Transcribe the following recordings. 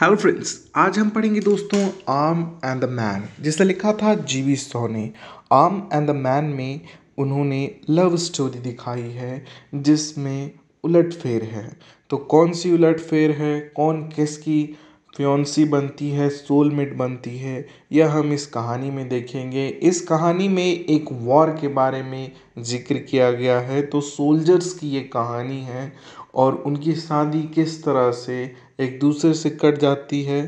hello friends आज हम पढ़ेंगे दोस्तों आम एंड द मैन जिसे लिखा था जी वी सो ने एंड द मैन में उन्होंने लव स्टोरी दिखाई है जिसमें उलटफेर है तो कौन सी उलटफेर है कौन किसकी फ्योन्सी बनती है सोलमेट बनती है यह हम इस कहानी में देखेंगे इस कहानी में एक वॉर के बारे में जिक्र किया गया है तो सोल्जर्स की ये कहानी है और उनकी शादी किस तरह से एक दूसरे से कट जाती है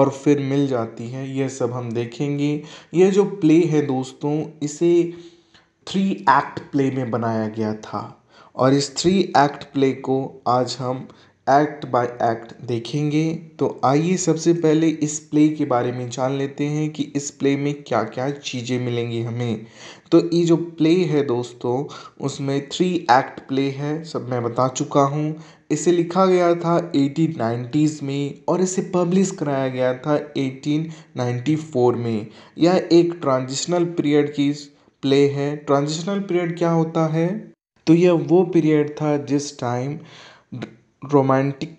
और फिर मिल जाती है यह सब हम देखेंगे यह जो प्ले है दोस्तों इसे थ्री एक्ट प्ले में बनाया गया था और इस थ्री एक्ट प्ले को आज हम एक्ट बाय एक्ट देखेंगे तो आइए सबसे पहले इस प्ले के बारे में जान लेते हैं कि इस प्ले में क्या क्या चीज़ें मिलेंगी हमें तो ये जो प्ले है दोस्तों उसमें थ्री एक्ट प्ले है सब मैं बता चुका हूँ इसे लिखा गया था एटीन नाइन्टीज़ में और इसे पब्लिश कराया गया था एटीन नाइन्टी फोर में यह एक ट्रांजिशनल पीरियड की प्ले है ट्रांजिशनल पीरियड क्या होता है तो यह वो पीरियड था जिस टाइम रोमांटिक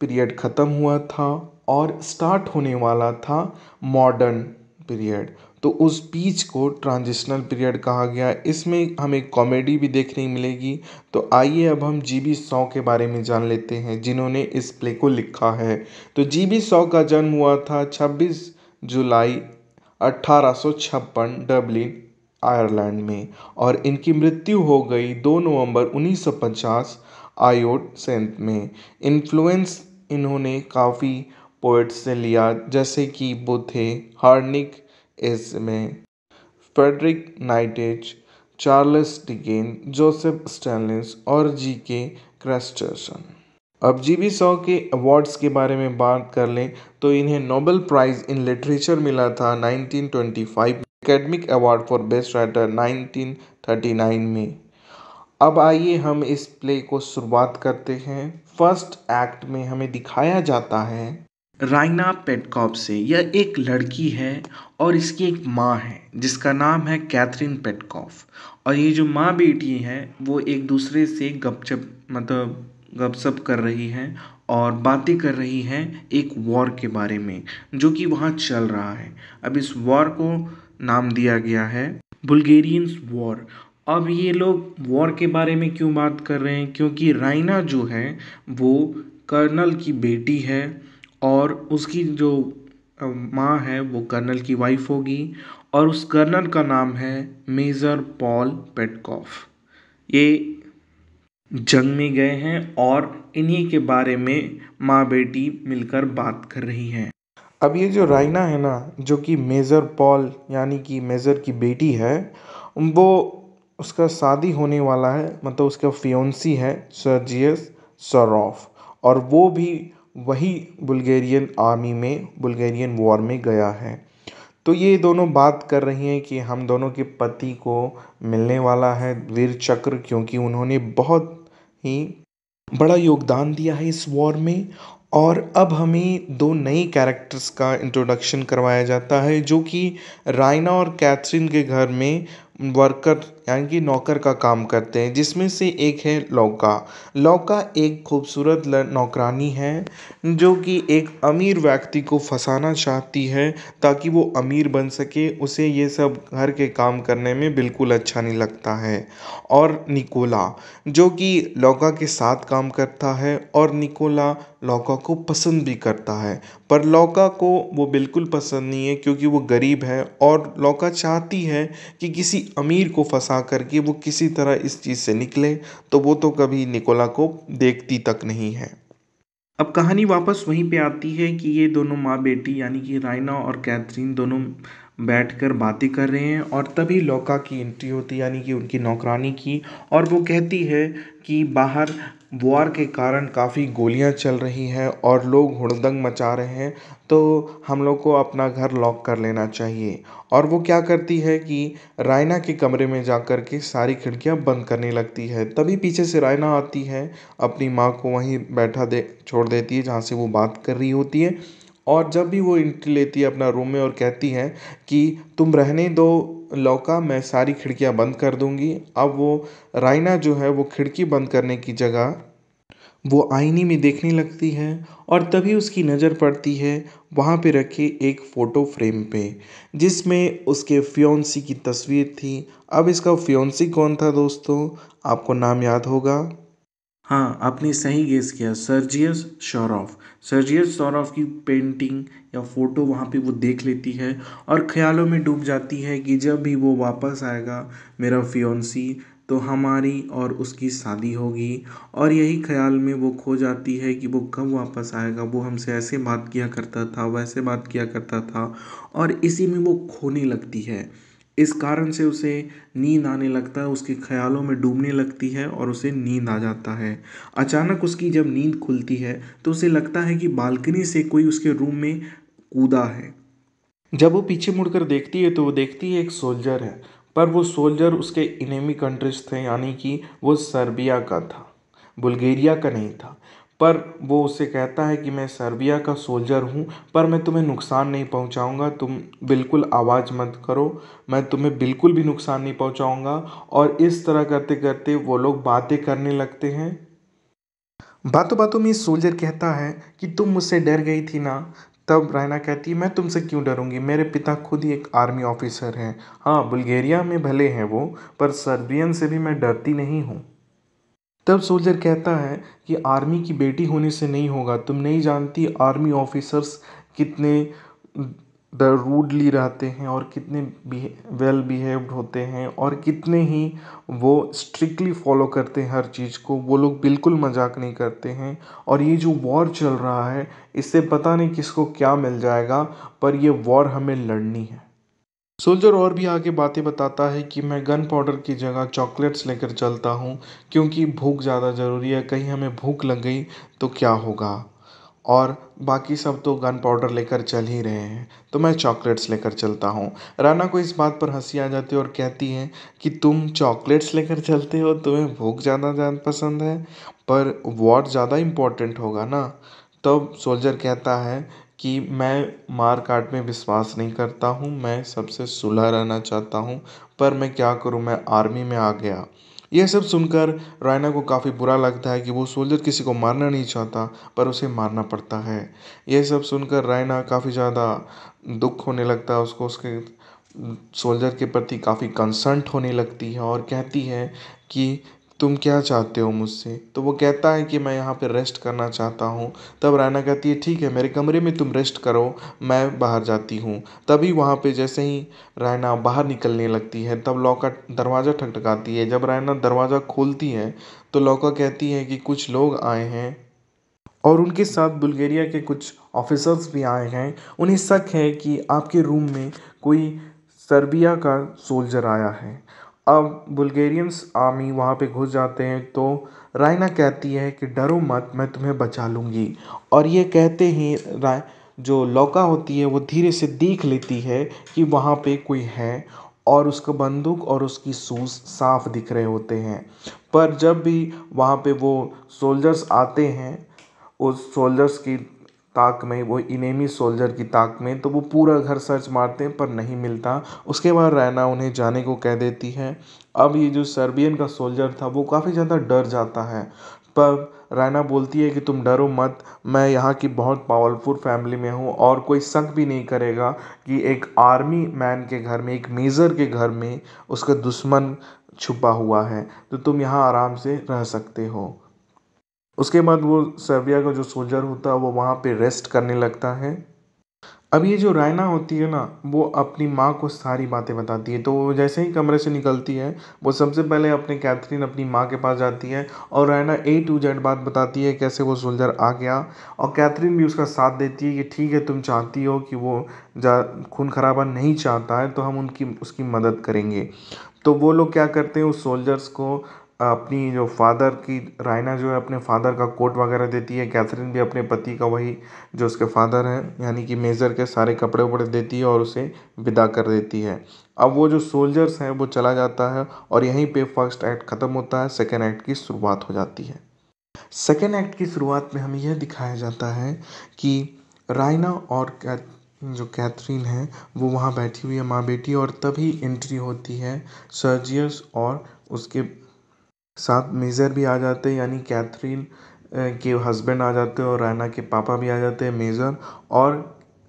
पीरियड ख़त्म हुआ था और स्टार्ट होने वाला था मॉडर्न पीरियड तो उस बीच को ट्रांजिशनल पीरियड कहा गया इसमें हमें कॉमेडी भी देखने मिलेगी तो आइए अब हम जी बी सौ के बारे में जान लेते हैं जिन्होंने इस प्ले को लिखा है तो जी बी सौ का जन्म हुआ था छब्बीस जुलाई अट्ठारह सौ छप्पन डबलिन आयरलैंड में और इनकी मृत्यु हो गई दो नवंबर उन्नीस सौ पचास आयोड सेंथ में इन्फ्लुएंस इन्होंने काफ़ी पोइट्स से लिया जैसे कि बुथे हार्निक हार्निक में फ्रेडरिक नाइटेज चार्ल्स डिगेन जोसेफ स्टैलिस और जी के क्रेस्टर्सन अब जी बी सौ के अवार्ड्स के बारे में बात कर लें तो इन्हें नोबेल प्राइज़ इन लिटरेचर मिला था 1925 में academic award for best writer 1939 में अब आइए हम इस प्ले को शुरुआत करते हैं फर्स्ट एक्ट में हमें दिखाया जाता है राइना पेटकॉप से यह एक लड़की है और इसकी एक माँ है जिसका नाम है कैथरीन पेटकॉफ और ये जो माँ बेटी है वो एक दूसरे से गपचप मतलब गपशप कर रही हैं और बातें कर रही हैं एक वॉर के बारे में जो कि वहाँ चल रहा है अब इस वॉर को नाम दिया गया है बुल्गेरियंस वॉर अब ये लोग वॉर के बारे में क्यों बात कर रहे हैं क्योंकि राइना जो है वो कर्नल की बेटी है और उसकी जो माँ है वो कर्नल की वाइफ होगी और उस कर्नल का नाम है मेजर पॉल पेटकॉफ ये जंग में गए हैं और इन्हीं के बारे में माँ बेटी मिलकर बात कर रही हैं अब ये जो राइना है ना जो कि मेजर पॉल यानी कि मेजर की बेटी है वो उसका शादी होने वाला है मतलब उसका फियोंसी है सर्जियस सरोफ और वो भी वही बुल्गेरियन आर्मी में बुल्गेरियन वॉर में गया है तो ये दोनों बात कर रही हैं कि हम दोनों के पति को मिलने वाला है वीर चक्र क्योंकि उन्होंने बहुत ही बड़ा योगदान दिया है इस वॉर में और अब हमें दो नई कैरेक्टर्स का इंट्रोडक्शन करवाया जाता है जो कि राइना और कैथरीन के घर में वर्कर यानी कि नौकर का काम करते हैं जिसमें से एक है लौका लौका एक खूबसूरत नौकरानी है जो कि एक अमीर व्यक्ति को फंसाना चाहती है ताकि वो अमीर बन सके उसे ये सब घर के काम करने में बिल्कुल अच्छा नहीं लगता है और निकोला जो कि लौका के साथ काम करता है और निकोला लौका को पसंद भी करता है पर लौका को वो बिल्कुल पसंद नहीं है क्योंकि वो गरीब है और लौका चाहती है कि किसी अमीर को फंसा करके वो किसी तरह इस चीज़ से निकले तो वो तो कभी निकोला को देखती तक नहीं है अब कहानी वापस वहीं पे आती है कि ये दोनों माँ बेटी यानी कि राइना और कैथरीन दोनों बैठकर बातें कर रहे हैं और तभी लौका की एंट्री होती है यानी कि उनकी नौकरानी की और वो कहती है कि बाहर वॉर के कारण काफ़ी गोलियां चल रही हैं और लोग हुड़दंग मचा रहे हैं तो हम लोग को अपना घर लॉक कर लेना चाहिए और वो क्या करती है कि रायना के कमरे में जा कर के सारी खिड़कियां बंद करने लगती है तभी पीछे से रायना आती है अपनी माँ को वहीं बैठा दे छोड़ देती है जहाँ से वो बात कर रही होती है और जब भी वो एंट्री लेती है अपना रूम में और कहती हैं कि तुम रहने दो लौका मैं सारी खिड़कियाँ बंद कर दूँगी अब वो राइना जो है वो खिड़की बंद करने की जगह वो आईने में देखने लगती है और तभी उसकी नज़र पड़ती है वहाँ पे रखे एक फ़ोटो फ्रेम पे जिसमें उसके फियोन्सी की तस्वीर थी अब इसका फ्योन्सी कौन था दोस्तों आपको नाम याद होगा हाँ आपने सही गेस किया सर्जियस शोरॉफ सर्जियस शोरॉफ की पेंटिंग या फ़ोटो वहाँ पे वो देख लेती है और ख़्यालों में डूब जाती है कि जब भी वो वापस आएगा मेरा फियोंसी तो हमारी और उसकी शादी होगी और यही ख़्याल में वो खो जाती है कि वो कब वापस आएगा वो हमसे ऐसे बात किया करता था वैसे बात किया करता था और इसी में वो खोने लगती है इस कारण से उसे नींद आने लगता है उसके ख़्यालों में डूबने लगती है और उसे नींद आ जाता है अचानक उसकी जब नींद खुलती है तो उसे लगता है कि बालकनी से कोई उसके रूम में कूदा है जब वो पीछे मुड़कर देखती है तो वो देखती है एक सोल्जर है पर वो सोल्जर उसके इनेमी कंट्रीज थे यानी कि वो सर्बिया का था बुल्गेरिया का नहीं था पर वो उसे कहता है कि मैं सर्बिया का सोल्जर हूँ पर मैं तुम्हें नुकसान नहीं पहुँचाऊँगा तुम बिल्कुल आवाज़ मत करो मैं तुम्हें बिल्कुल भी नुकसान नहीं पहुँचाऊँगा और इस तरह करते करते वो लोग बातें करने लगते हैं बातों बातों में सोल्जर कहता है कि तुम मुझसे डर गई थी ना तब रैना कहती है मैं तुमसे क्यों डरूंगी मेरे पिता खुद ही एक आर्मी ऑफिसर हैं हाँ बुल्गेरिया में भले हैं वो पर सर्बियन से भी मैं डरती नहीं हूँ तब सोल्जर कहता है कि आर्मी की बेटी होने से नहीं होगा तुम नहीं जानती आर्मी ऑफिसर्स कितने द रूडली रहते हैं और कितने वेल बिहेव्ड होते हैं और कितने ही वो स्ट्रिक्टली फॉलो करते हैं हर चीज़ को वो लोग बिल्कुल मजाक नहीं करते हैं और ये जो वॉर चल रहा है इससे पता नहीं किसको क्या मिल जाएगा पर ये वॉर हमें लड़नी है सोल्जर और भी आगे बातें बताता है कि मैं गन पाउडर की जगह चॉकलेट्स लेकर चलता हूँ क्योंकि भूख ज़्यादा ज़रूरी है कहीं हमें भूख लग गई तो क्या होगा और बाकी सब तो गन पाउडर लेकर चल ही रहे हैं तो मैं चॉकलेट्स लेकर चलता हूँ राना को इस बात पर हंसी आ जाती है और कहती है कि तुम चॉकलेट्स लेकर चलते हो तुम्हें भूख ज़्यादा ज़्यादा पसंद है पर वॉट ज़्यादा इम्पोर्टेंट होगा ना तब सोल्जर कहता है कि मैं मार काट में विश्वास नहीं करता हूँ मैं सबसे सुलह रहना चाहता हूँ पर मैं क्या करूँ मैं आर्मी में आ गया यह सब सुनकर रायना को काफ़ी बुरा लगता है कि वो सोल्जर किसी को मारना नहीं चाहता पर उसे मारना पड़ता है यह सब सुनकर रायना काफ़ी ज़्यादा दुख होने लगता है उसको उसके सोल्जर के प्रति काफ़ी कंसर्ट होने लगती है और कहती है कि तुम क्या चाहते हो मुझसे तो वो कहता है कि मैं यहाँ पे रेस्ट करना चाहता हूँ तब रैना कहती है ठीक है मेरे कमरे में तुम रेस्ट करो मैं बाहर जाती हूँ तभी वहाँ पे जैसे ही रायना बाहर निकलने लगती है तब लौका दरवाज़ा खटखटाती है जब रैना दरवाज़ा खोलती है तो लौका कहती है कि कुछ लोग आए हैं और उनके साथ बुल्गेरिया के कुछ ऑफिसर्स भी आए हैं उन्हें शक है कि आपके रूम में कोई सर्बिया का सोल्जर आया है अब बुल्गेरियंस आर्मी वहाँ पे घुस जाते हैं तो रायना कहती है कि डरो मत मैं तुम्हें बचा लूँगी और ये कहते ही राय जो लौका होती है वो धीरे से देख लेती है कि वहाँ पे कोई है और उसका बंदूक और उसकी सूज साफ दिख रहे होते हैं पर जब भी वहाँ पे वो सोल्जर्स आते हैं उस सोल्जर्स की ताक में वो इनेमी सोल्जर की ताक में तो वो पूरा घर सर्च मारते हैं पर नहीं मिलता उसके बाद रैना उन्हें जाने को कह देती है अब ये जो सर्बियन का सोल्जर था वो काफ़ी ज़्यादा डर जाता है पर रैना बोलती है कि तुम डरो मत मैं यहाँ की बहुत पावरफुल फैमिली में हूँ और कोई शक भी नहीं करेगा कि एक आर्मी मैन के घर में एक मेज़र के घर में उसका दुश्मन छुपा हुआ है तो तुम यहाँ आराम से रह सकते हो उसके बाद वो सर्बिया का जो सोल्जर होता है वो वहाँ पे रेस्ट करने लगता है अब ये जो रायना होती है ना वो अपनी माँ को सारी बातें बताती है तो वो जैसे ही कमरे से निकलती है वो सबसे पहले अपने कैथरीन अपनी माँ के पास जाती है और रायना ए टू जेड बात बताती है कैसे वो सोल्जर आ गया और कैथरीन भी उसका साथ देती है कि ठीक है तुम चाहती हो कि वो जा खून खराबा नहीं चाहता है तो हम उनकी उसकी मदद करेंगे तो वो लोग क्या करते हैं उस सोल्जर्स को अपनी जो फ़ादर की रायना जो है अपने फ़ादर का कोट वगैरह देती है कैथरीन भी अपने पति का वही जो उसके फ़ादर हैं यानी कि मेजर के सारे कपड़े उपड़े देती है और उसे विदा कर देती है अब वो जो सोल्जर्स हैं वो चला जाता है और यहीं पे फर्स्ट एक्ट ख़त्म होता है सेकेंड एक्ट की शुरुआत हो जाती है सेकेंड एक्ट की शुरुआत में हमें यह दिखाया जाता है कि रायना और जो कैथरीन है वो वहाँ बैठी हुई है माँ बेटी और तभी एंट्री होती है सर्जियस और उसके साथ मेजर भी आ जाते यानी कैथरीन के हस्बैंड आ जाते और रायना के पापा भी आ जाते हैं मेजर और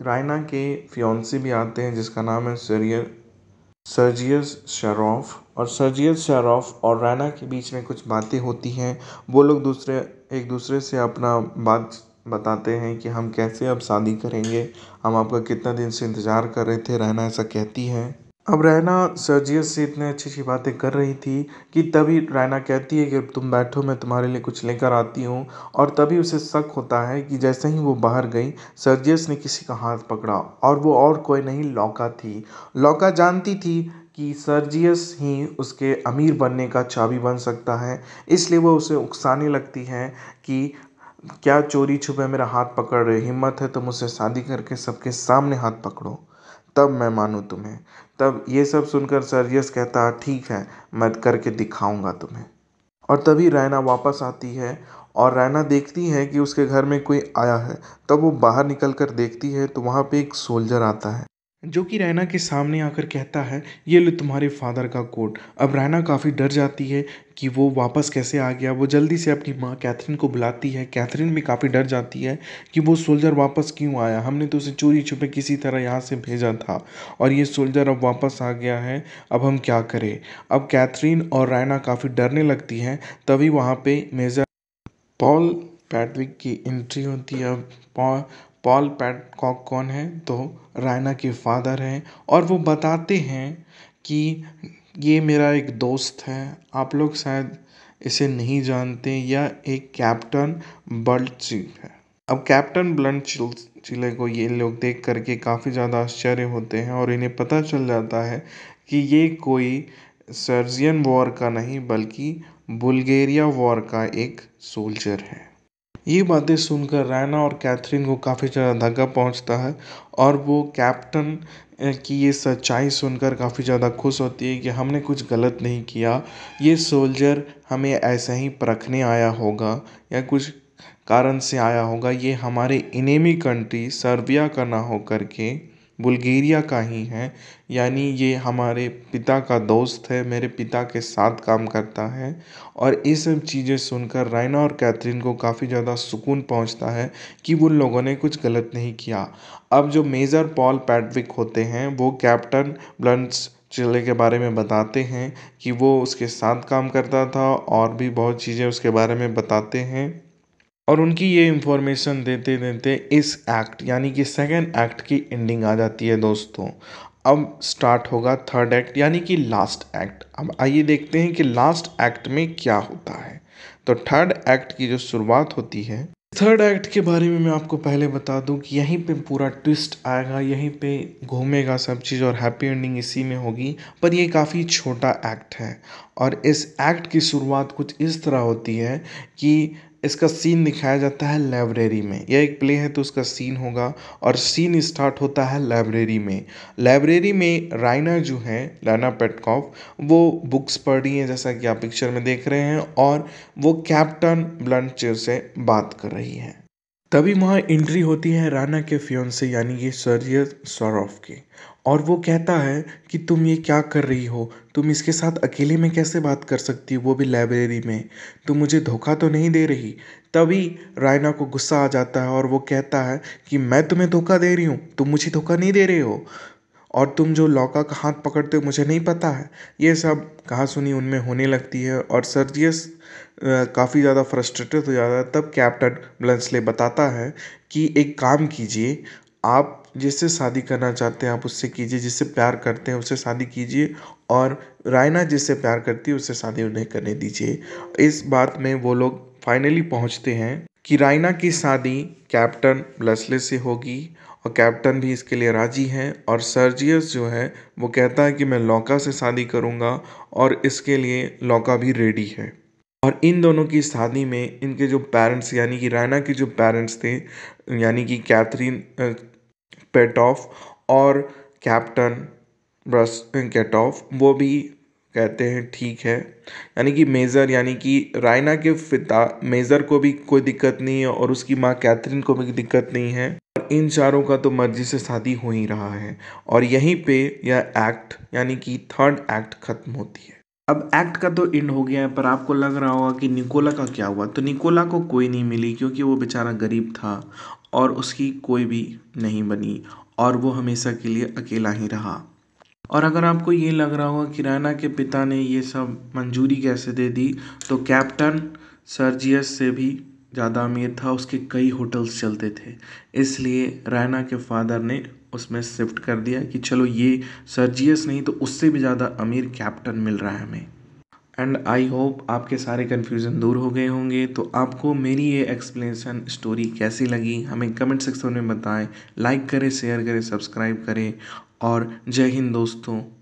रायना के फियांसी भी आते हैं जिसका नाम है सरिय सर्जियस शराफ और सर्जियस शराफ और रैना के बीच में कुछ बातें होती हैं वो लोग दूसरे एक दूसरे से अपना बात बताते हैं कि हम कैसे अब शादी करेंगे हम आपका कितना दिन से इंतज़ार कर रहे थे रैना ऐसा कहती हैं अब रैना सर्जियस से इतने अच्छी अच्छी बातें कर रही थी कि तभी रैना कहती है कि अब तुम बैठो मैं तुम्हारे लिए कुछ लेकर आती हूँ और तभी उसे शक होता है कि जैसे ही वो बाहर गई सर्जियस ने किसी का हाथ पकड़ा और वो और कोई नहीं लौका थी लौका जानती थी कि सर्जियस ही उसके अमीर बनने का चाबी बन सकता है इसलिए वो उसे उकसाने लगती है कि क्या चोरी छुपे मेरा हाथ पकड़ रहे हिम्मत है तुम उसे शादी करके सबके सामने हाथ पकड़ो तब मैं मानूँ तुम्हें तब ये सब सुनकर सर्जियस कहता है ठीक है मैं करके दिखाऊँगा तुम्हें और तभी रैना वापस आती है और रैना देखती है कि उसके घर में कोई आया है तब वो बाहर निकल कर देखती है तो वहाँ पे एक सोल्जर आता है जो कि रैना के सामने आकर कहता है ये लो तुम्हारे फादर का कोट अब रैना काफ़ी डर जाती है कि वो वापस कैसे आ गया वो जल्दी से अपनी माँ कैथरीन को बुलाती है कैथरीन भी काफ़ी डर जाती है कि वो सोल्जर वापस क्यों आया हमने तो उसे चोरी छुपे किसी तरह यहाँ से भेजा था और ये सोल्जर अब वापस आ गया है अब हम क्या करें अब कैथरीन और रैना काफ़ी डरने लगती हैं तभी वहाँ पर मेजर पॉल पैटविक की एंट्री होती है पॉल पॉल पैट कौन है तो रायना के फ़ादर हैं और वो बताते हैं कि ये मेरा एक दोस्त है आप लोग शायद इसे नहीं जानते या एक कैप्टन बल्डचिल है अब कैप्टन ब्लंट चिले को ये लोग देख करके काफ़ी ज़्यादा आश्चर्य होते हैं और इन्हें पता चल जाता है कि ये कोई सर्जियन वॉर का नहीं बल्कि बुल्गेरिया वॉर का एक सोल्जर है ये बातें सुनकर रैना और कैथरीन को काफ़ी ज़्यादा धक्का पहुँचता है और वो कैप्टन की ये सच्चाई सुनकर काफ़ी ज़्यादा खुश होती है कि हमने कुछ गलत नहीं किया ये सोल्जर हमें ऐसे ही परखने आया होगा या कुछ कारण से आया होगा ये हमारे इनेमी कंट्री सर्बिया का ना हो करके बुल्गेरिया का ही है यानी ये हमारे पिता का दोस्त है मेरे पिता के साथ काम करता है और ये सब चीज़ें सुनकर राइना और कैथरीन को काफ़ी ज़्यादा सुकून पहुँचता है कि उन लोगों ने कुछ गलत नहीं किया अब जो मेजर पॉल पैडविक होते हैं वो कैप्टन ब्लंट्स चिल्ले के बारे में बताते हैं कि वो उसके साथ काम करता था और भी बहुत चीज़ें उसके बारे में बताते हैं और उनकी ये इंफॉर्मेशन देते देते इस एक्ट यानी कि सेकेंड एक्ट की एंडिंग आ जाती है दोस्तों अब स्टार्ट होगा थर्ड एक्ट यानी कि लास्ट एक्ट अब आइए देखते हैं कि लास्ट एक्ट में क्या होता है तो थर्ड एक्ट की जो शुरुआत होती है थर्ड एक्ट के बारे में मैं आपको पहले बता दूं कि यहीं पे पूरा ट्विस्ट आएगा यहीं पे घूमेगा सब चीज़ और हैप्पी एंडिंग इसी में होगी पर ये काफ़ी छोटा एक्ट है और इस एक्ट की शुरुआत कुछ इस तरह होती है कि इसका सीन दिखाया जाता है लाइब्रेरी में यह एक प्ले है तो उसका सीन होगा और सीन स्टार्ट होता है लाइब्रेरी में लाइब्रेरी में राइना जो है राना पेटकॉफ वो बुक्स पढ़ रही हैं जैसा कि आप पिक्चर में देख रहे हैं और वो कैप्टन ब्लंट से बात कर रही है तभी वहाँ एंट्री होती है राना के फ्योन से यानी कि सरियत सौरफ के और वो कहता है कि तुम ये क्या कर रही हो तुम इसके साथ अकेले में कैसे बात कर सकती हो वो भी लाइब्रेरी में तुम मुझे धोखा तो नहीं दे रही तभी रायना को गुस्सा आ जाता है और वो कहता है कि मैं तुम्हें धोखा दे रही हूँ तुम मुझे धोखा नहीं दे रहे हो और तुम जो लौका का हाथ पकड़ते हो मुझे नहीं पता है ये सब कहा सुनी उनमें होने लगती है और सर्जियस काफ़ी ज़्यादा फ्रस्ट्रेटेड हो जाता है तब कैप्टन ब्लंसले बताता है कि एक काम कीजिए आप जिससे शादी करना चाहते हैं आप उससे कीजिए जिससे प्यार करते हैं उससे शादी कीजिए और रायना जिससे प्यार करती है उससे शादी उन्हें करने दीजिए इस बात में वो लोग फाइनली पहुँचते हैं कि रायना की शादी कैप्टन ब्लसले से होगी और कैप्टन भी इसके लिए राजी हैं और सर्जियस जो है वो कहता है कि मैं लौका से शादी करूँगा और इसके लिए लौका भी रेडी है और इन दोनों की शादी में इनके जो पेरेंट्स यानी कि रैना के जो पेरेंट्स थे यानी कि कैथरीन पेटॉफ और कैप्टन ब्रस कैटॉफ वो भी कहते हैं ठीक है यानी कि मेज़र यानी कि रायना के पिता मेज़र को भी कोई दिक्कत नहीं है और उसकी माँ कैथरीन को भी दिक्कत नहीं है और इन चारों का तो मर्जी से शादी हो ही रहा है और यहीं पे यह एक्ट यानी कि थर्ड एक्ट ख़त्म होती है अब एक्ट का तो एंड हो गया है पर आपको लग रहा होगा कि निकोला का क्या हुआ तो निकोला को कोई नहीं मिली क्योंकि वो बेचारा गरीब था और उसकी कोई भी नहीं बनी और वो हमेशा के लिए अकेला ही रहा और अगर आपको ये लग रहा होगा कि राना के पिता ने ये सब मंजूरी कैसे दे दी तो कैप्टन सर्जियस से भी ज़्यादा अमीर था उसके कई होटल्स चलते थे इसलिए रैना के फादर ने उसमें शिफ्ट कर दिया कि चलो ये सर्जियस नहीं तो उससे भी ज़्यादा अमीर कैप्टन मिल रहा है हमें एंड आई होप आपके सारे कन्फ्यूज़न दूर हो गए होंगे तो आपको मेरी ये एक्सप्लेनेशन स्टोरी कैसी लगी हमें कमेंट सेक्शन में बताएं लाइक करें शेयर करें सब्सक्राइब करें और जय हिंद दोस्तों